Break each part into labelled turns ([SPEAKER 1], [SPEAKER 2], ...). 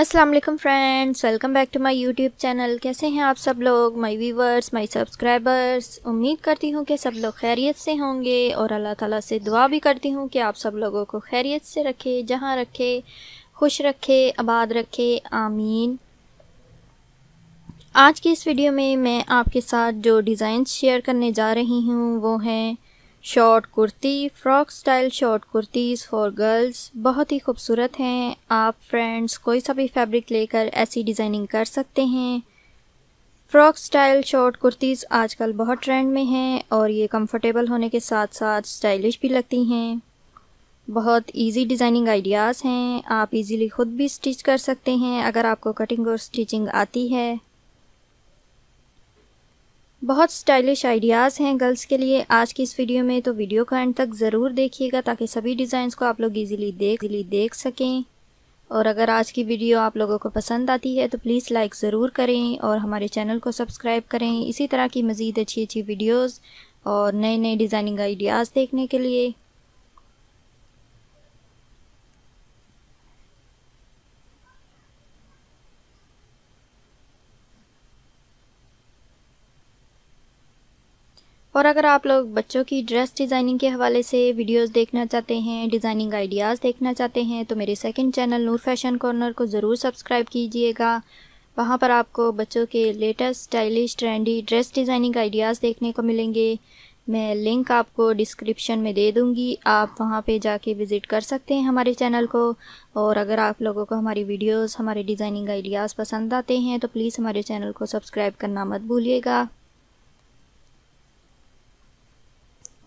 [SPEAKER 1] Aslam friends welcome back to my YouTube channel कैसे हैं आप सब लोग माई व्यूवर्स माई सब्सक्राइबर्स उम्मीद करती हूँ कि सब लोग खैरियत से होंगे और अल्लाह ताला से दुआ भी करती हूँ कि आप सब लोगों को खैरियत से रखे जहाँ रखे खुश रखे आबाद रखे आमीन आज की इस वीडियो में मैं आपके साथ जो डिज़ाइन शेयर करने जा रही हूँ वो हैं short kurti frock style short kurtis for girls बहुत ही खूबसूरत हैं आप फ्रेंड्स कोई सा भी फैब्रिक लेकर ऐसी डिज़ाइनिंग कर सकते हैं फ्रॉक स्टाइल शॉर्ट कुर्तीज़ आजकल बहुत ट्रेंड में हैं और ये कंफर्टेबल होने के साथ साथ स्टाइलिश भी लगती हैं बहुत इजी डिज़ाइनिंग आइडियाज़ हैं आप इजीली ख़ुद भी स्टिच कर सकते हैं अगर आपको कटिंग और स्टिचिंग आती है बहुत स्टाइलिश आइडियाज़ हैं गर्ल्स के लिए आज की इस वीडियो में तो वीडियो को एंड तक ज़रूर देखिएगा ताकि सभी डिज़ाइंस को आप लोग इजीली देख इजीली देख सकें और अगर आज की वीडियो आप लोगों को पसंद आती है तो प्लीज़ लाइक ज़रूर करें और हमारे चैनल को सब्सक्राइब करें इसी तरह की मज़ीद अच्छी अच्छी वीडियोज़ और नए नए डिज़ाइनिंग आइडियाज़ देखने के लिए और अगर आप लोग बच्चों की ड्रेस डिज़ाइनिंग के हवाले से वीडियोस देखना चाहते हैं डिज़ाइनिंग आइडियाज़ देखना चाहते हैं तो मेरे second channel Noor fashion corner को ज़रूर सब्सक्राइब कीजिएगा वहाँ पर आपको बच्चों के latest stylish trendy dress designing ideas देखने को मिलेंगे मैं लिंक आपको डिस्क्रिप्शन में दे दूँगी आप वहाँ पे जाके विज़िट कर सकते हैं हमारे चैनल को और अगर आप लोगों को हमारी वीडियोस हमारे डिज़ाइनिंग आइडियाज़ पसंद आते हैं तो प्लीज़ हमारे चैनल को सब्सक्राइब करना मत भूलिएगा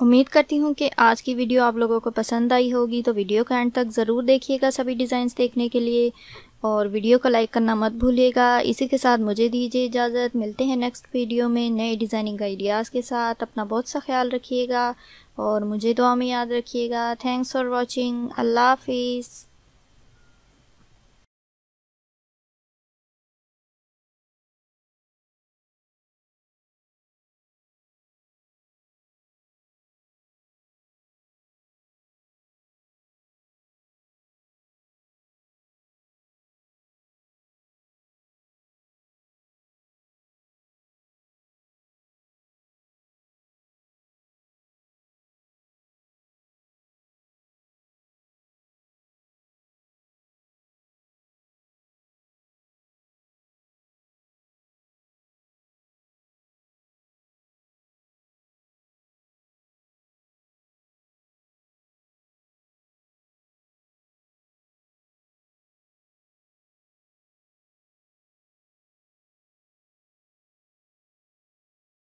[SPEAKER 1] उम्मीद करती हूँ कि आज की वीडियो आप लोगों को पसंद आई होगी तो वीडियो के एंड तक ज़रूर देखिएगा सभी डिज़ाइंस देखने के लिए और वीडियो को लाइक करना मत भूलिएगा इसी के साथ मुझे दीजिए इजाज़त मिलते हैं नेक्स्ट वीडियो में नए डिज़ाइनिंग आइडियाज़ के साथ अपना बहुत सा ख्याल रखिएगा और मुझे दुआ में याद रखिएगा थैंक्स फॉर वॉचिंग अल्लाह हाफिज़